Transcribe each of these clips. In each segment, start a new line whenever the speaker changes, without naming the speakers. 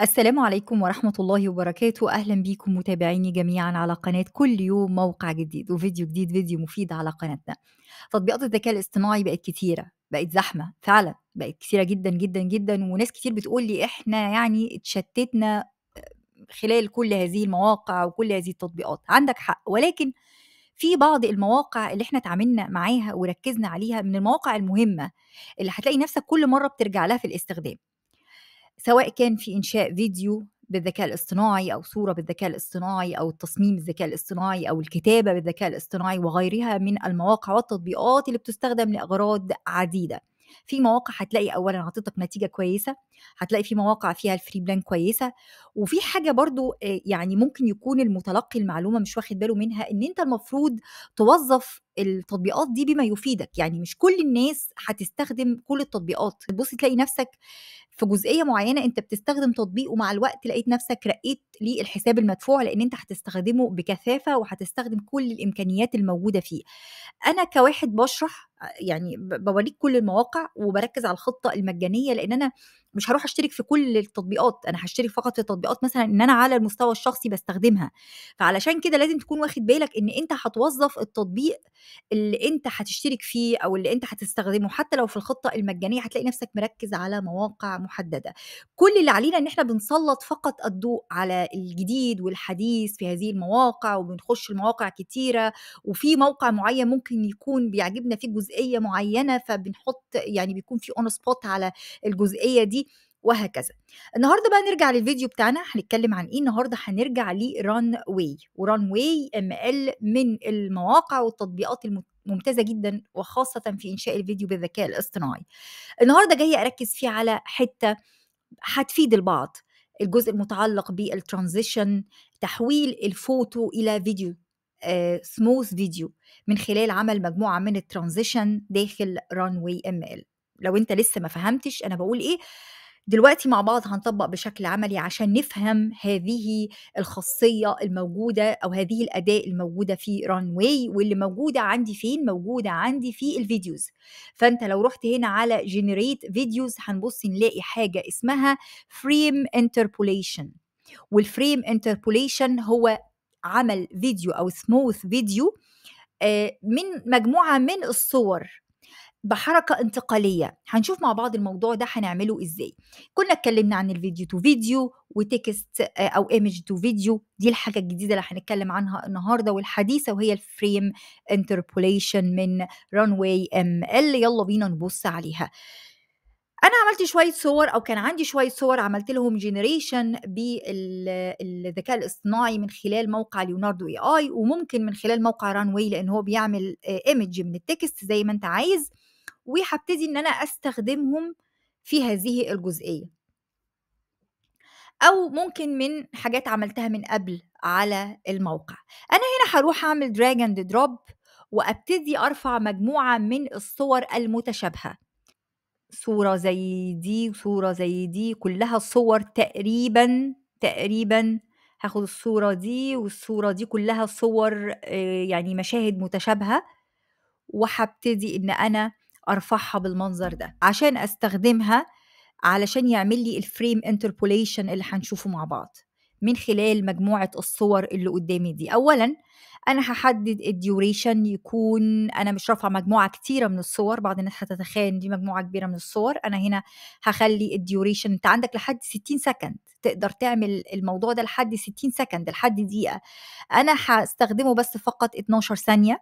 السلام عليكم ورحمة الله وبركاته أهلا بيكم متابعيني جميعا على قناة كل يوم موقع جديد وفيديو جديد فيديو مفيد على قناتنا تطبيقات الذكاء الاصطناعي بقت كتيرة بقت زحمة فعلا بقت كتيرة جدا جدا جدا وناس كتير بتقول لي احنا يعني اتشتتنا خلال كل هذه المواقع وكل هذه التطبيقات عندك حق ولكن في بعض المواقع اللي احنا اتعاملنا معاها وركزنا عليها من المواقع المهمه اللي هتلاقي نفسك كل مره بترجع لها في الاستخدام سواء كان في انشاء فيديو بالذكاء الاصطناعي او صوره بالذكاء الاصطناعي او التصميم بالذكاء الاصطناعي او الكتابه بالذكاء الاصطناعي وغيرها من المواقع والتطبيقات اللي بتستخدم لاغراض عديده في مواقع هتلاقي اولا عطتك نتيجه كويسه هتلاقي في مواقع فيها الفري بلان كويسه وفي حاجه برضو آه، يعني ممكن يكون المتلقي المعلومه مش واخد باله منها ان انت المفروض توظف التطبيقات دي بما يفيدك يعني مش كل الناس هتستخدم كل التطبيقات تبصي تلاقي نفسك في جزئيه معينه انت بتستخدم تطبيق ومع الوقت لقيت نفسك رقيت للحساب المدفوع لان انت هتستخدمه بكثافه وهتستخدم كل الامكانيات الموجوده فيه انا كواحد بشرح يعني بوريك كل المواقع وبركز على الخطه المجانيه لان انا مش هروح اشترك في كل التطبيقات انا هشترك فقط في تطبيقات مثلا ان انا على المستوى الشخصي بستخدمها فعلشان كده لازم تكون واخد بالك ان انت هتوظف التطبيق اللي انت هتشترك فيه او اللي انت هتستخدمه حتى لو في الخطه المجانيه هتلاقي نفسك مركز على مواقع محدده كل اللي علينا ان احنا بنسلط فقط الضوء على الجديد والحديث في هذه المواقع وبنخش المواقع كتيره وفي موقع معين ممكن يكون بيعجبنا فيه جزئيه معينه فبنحط يعني بيكون في اون سبوت على الجزئيه دي وهكذا النهارده بقى نرجع للفيديو بتاعنا هنتكلم عن ايه النهارده هنرجع لران واي وران واي ام ال من المواقع والتطبيقات ممتازه جدا وخاصه في انشاء الفيديو بالذكاء الاصطناعي النهارده جايه اركز فيه على حته هتفيد البعض الجزء المتعلق بالترانزيشن تحويل الفوتو الى فيديو سموث آه، فيديو من خلال عمل مجموعه من الترانزيشن داخل ران واي ام ال لو انت لسه ما فهمتش انا بقول ايه دلوقتي مع بعض هنطبق بشكل عملي عشان نفهم هذه الخاصية الموجودة أو هذه الأداة الموجودة في رانواي واللي موجودة عندي فين موجودة عندي في الفيديوز فأنت لو رحت هنا على جنريت فيديوز هنبص نلاقي حاجة اسمها فريم انتربوليشن والفريم انتربوليشن هو عمل فيديو أو سموث فيديو آه، من مجموعة من الصور بحركه انتقاليه هنشوف مع بعض الموضوع ده هنعمله ازاي كنا اتكلمنا عن الفيديو تو فيديو وتكست آه، او ايمج تو فيديو دي الحاجه الجديده اللي هنتكلم عنها النهارده والحديثه وهي الفريم انتربوليشن من رانواي ام ال يلا بينا نبص عليها انا عملت شويه صور او كان عندي شويه صور عملت لهم جنريشن بالذكاء الاصطناعي من خلال موقع ليوناردو اي اي وممكن من خلال موقع رانوي لان هو بيعمل ايمج آه، من التكست زي ما انت عايز وهبتدي ان انا استخدمهم في هذه الجزئيه او ممكن من حاجات عملتها من قبل على الموقع انا هنا هروح اعمل دراج اند دروب وابتدي ارفع مجموعه من الصور المتشابهه صوره زي دي وصوره زي دي كلها صور تقريبا تقريبا هاخد الصوره دي والصوره دي كلها صور آه، يعني مشاهد متشابهه وهبتدي ان انا ارفعها بالمنظر ده عشان استخدمها علشان يعمل لي الفريم انتربوليشن اللي هنشوفه مع بعض من خلال مجموعة الصور اللي قدامي دي أولا أنا هحدد الديوريشن يكون أنا مش رافعة مجموعة كتيرة من الصور بعض الناس هتتخيل دي مجموعة كبيرة من الصور أنا هنا هخلي الديوريشن أنت عندك لحد 60 سكند تقدر تعمل الموضوع ده لحد 60 سكند لحد دقيقة أنا هستخدمه بس فقط 12 ثانية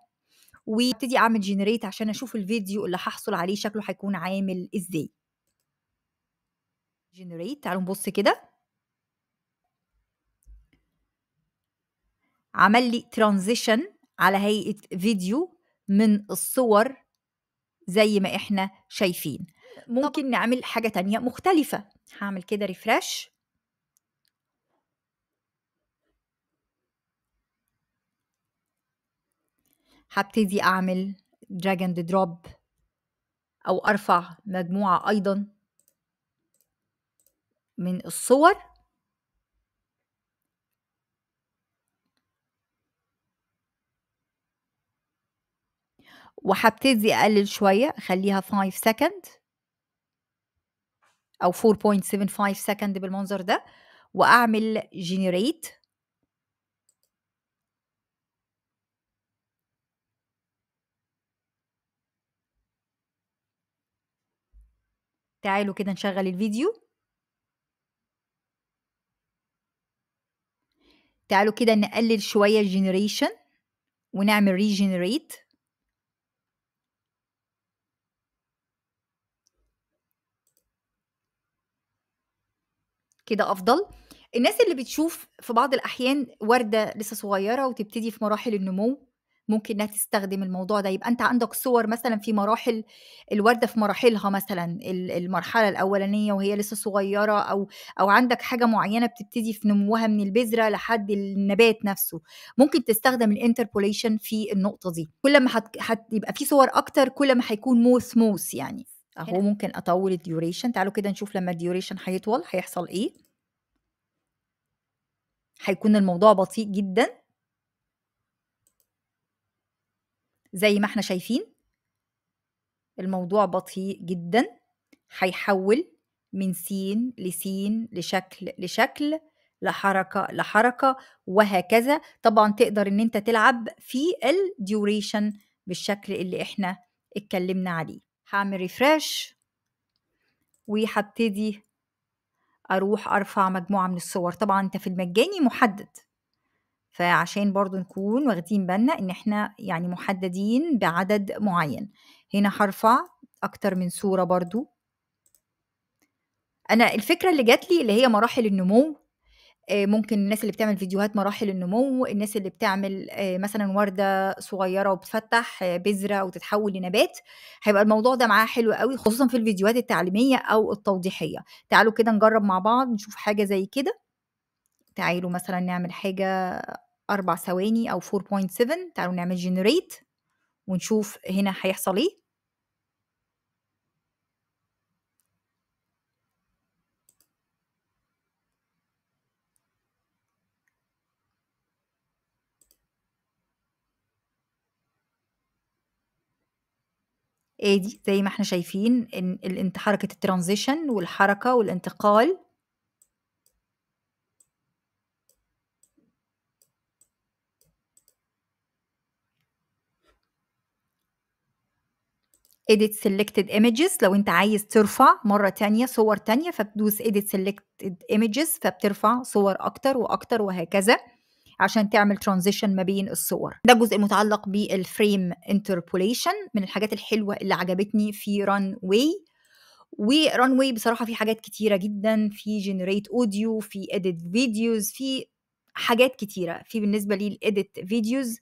وابتدي اعمل جنريت عشان اشوف الفيديو اللي هحصل عليه شكله هيكون عامل ازاي جنريت تعالوا نبص كده عمل لي ترانزيشن على هيئه فيديو من الصور زي ما احنا شايفين ممكن نعمل حاجه تانية مختلفه هعمل كده ريفرش هبتدي أعمل drag and drop أو أرفع مجموعة أيضا من الصور وهبتدي أقلل شوية خليها 5 سكند أو 4.75 سكند بالمنظر ده وأعمل generate تعالوا كده نشغل الفيديو تعالوا كده نقلل شوية الجنريشن ونعمل ريجنريت كده أفضل الناس اللي بتشوف في بعض الأحيان وردة لسه صغيرة وتبتدي في مراحل النمو ممكن انها تستخدم الموضوع ده يبقى انت عندك صور مثلا في مراحل الورده في مراحلها مثلا المرحله الاولانيه وهي لسه صغيره او او عندك حاجه معينه بتبتدي في نموها من البذره لحد النبات نفسه ممكن تستخدم الانتربوليشن في النقطه دي كل ما هيبقى في صور اكتر كل ما هيكون مو سموث يعني اهو ممكن اطول الديوريشن تعالوا كده نشوف لما الديوريشن هيطول هيحصل ايه هيكون الموضوع بطيء جدا زي ما احنا شايفين الموضوع بطيء جدا هيحول من سين لسين لشكل لشكل لحركة لحركة وهكذا طبعا تقدر ان انت تلعب في الديوريشن بالشكل اللي احنا اتكلمنا عليه هعمل ريفرش وهبتدي اروح ارفع مجموعة من الصور طبعا انت في المجاني محدد فعشان برضو نكون واخدين بالنا إن إحنا يعني محددين بعدد معين هنا هرفع أكتر من صورة برضو أنا الفكرة اللي جات لي اللي هي مراحل النمو آه، ممكن الناس اللي بتعمل فيديوهات مراحل النمو الناس اللي بتعمل آه، مثلا وردة صغيرة وبتفتح آه، بذرة وتتحول لنبات هيبقى الموضوع ده معاه حلو قوي خصوصا في الفيديوهات التعليمية أو التوضيحية تعالوا كده نجرب مع بعض نشوف حاجة زي كده تعالوا مثلا نعمل حاجة أربع ثواني أو 4.7 تعالوا نعمل جنريت ونشوف هنا هيحصل إيه ادي زي ما احنا شايفين ان حركه الترانزيشن والحركه والانتقال edit selected images لو انت عايز ترفع مره تانية صور تانية فبتدوس edit selected images فبترفع صور اكتر واكتر وهكذا عشان تعمل ترانزيشن ما بين الصور ده الجزء المتعلق بالفريم انتربوليشن من الحاجات الحلوه اللي عجبتني في ران واي وران واي بصراحه في حاجات كتيره جدا في جنريت اوديو في اديت فيديوز في حاجات كتيره في بالنسبه لي الاديت فيديوز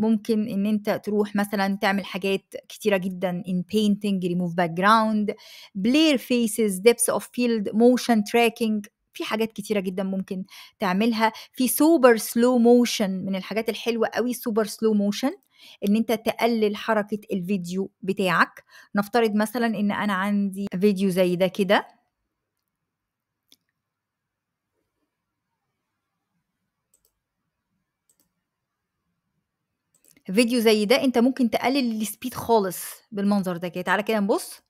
ممكن ان انت تروح مثلا تعمل حاجات كتيره جدا in painting remove background blur faces depth of field motion tracking في حاجات كتيرة جدا ممكن تعملها في سوبر سلو موشن من الحاجات الحلوة قوي سوبر سلو موشن ان انت تقلل حركة الفيديو بتاعك نفترض مثلا ان انا عندي فيديو زي ده كده فيديو زي ده أنت ممكن تقلل السبيد خالص بالمنظر ده كده، تعالَ كده تعالى كده نبص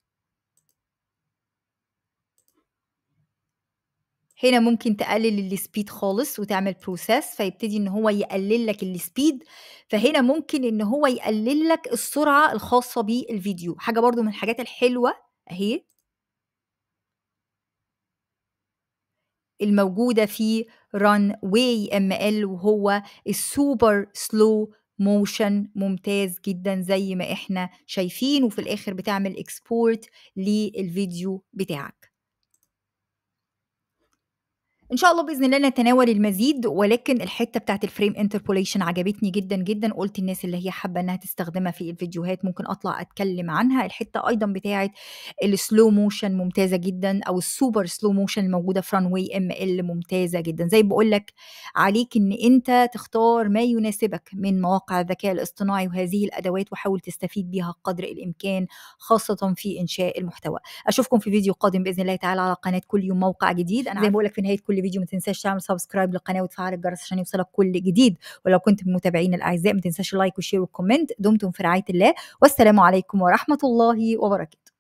هنا ممكن تقلل السبيد خالص وتعمل بروسيس فيبتدي إن هو يقلل لك السبيد فهنا ممكن إن هو يقلل لك السرعة الخاصة بالفيديو، حاجة برضه من الحاجات الحلوة أهي. الموجودة في واي ام ال وهو السوبر سلو موشن ممتاز جدا زي ما احنا شايفين وفي الاخر بتعمل اكسبورت للفيديو بتاعك ان شاء الله باذن الله نتناول المزيد ولكن الحته بتاعت الفريم انتربوليشن عجبتني جدا جدا قلت الناس اللي هي حابه انها تستخدمها في الفيديوهات ممكن اطلع اتكلم عنها الحته ايضا بتاعت السلو موشن ممتازه جدا او السوبر سلو موشن الموجوده في ران واي ام ال ممتازه جدا زي بقول لك عليك ان انت تختار ما يناسبك من مواقع الذكاء الاصطناعي وهذه الادوات وحاول تستفيد بيها قدر الامكان خاصه في انشاء المحتوى اشوفكم في فيديو قادم باذن الله تعالى على قناه كل يوم موقع جديد انا زي بقول لك في نهايه كل كل فيديو ما تنساش تعمل سبسكرايب للقناه وتفعل الجرس عشان يوصلك كل جديد ولو كنت من متابعين الاعزاء ما تنساش اللايك والشير والكومنت دمتم في رعايه الله والسلام عليكم ورحمه الله وبركاته